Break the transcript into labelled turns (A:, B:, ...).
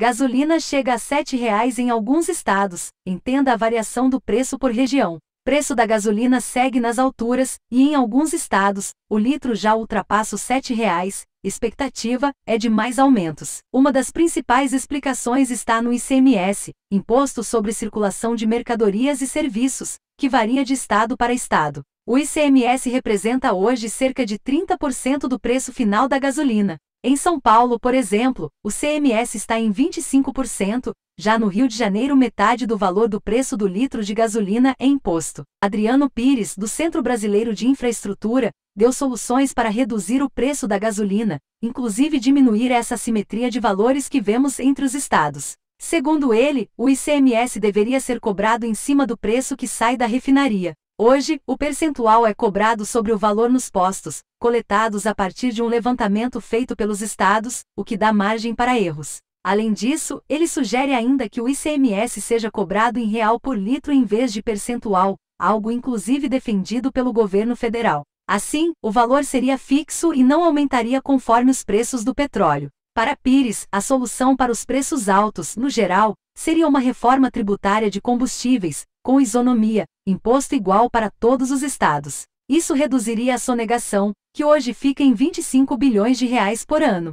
A: Gasolina chega a R$ 7,00 em alguns estados, entenda a variação do preço por região. Preço da gasolina segue nas alturas, e em alguns estados, o litro já ultrapassa os R$ 7,00, expectativa é de mais aumentos. Uma das principais explicações está no ICMS, Imposto sobre Circulação de Mercadorias e Serviços, que varia de estado para estado. O ICMS representa hoje cerca de 30% do preço final da gasolina. Em São Paulo, por exemplo, o CMS está em 25%, já no Rio de Janeiro, metade do valor do preço do litro de gasolina é imposto. Adriano Pires, do Centro Brasileiro de Infraestrutura, deu soluções para reduzir o preço da gasolina, inclusive diminuir essa simetria de valores que vemos entre os estados. Segundo ele, o ICMS deveria ser cobrado em cima do preço que sai da refinaria. Hoje, o percentual é cobrado sobre o valor nos postos, coletados a partir de um levantamento feito pelos estados, o que dá margem para erros. Além disso, ele sugere ainda que o ICMS seja cobrado em real por litro em vez de percentual, algo inclusive defendido pelo governo federal. Assim, o valor seria fixo e não aumentaria conforme os preços do petróleo. Para Pires, a solução para os preços altos, no geral, seria uma reforma tributária de combustíveis, com isonomia, imposto igual para todos os estados. Isso reduziria a sonegação, que hoje fica em 25 bilhões de reais por ano.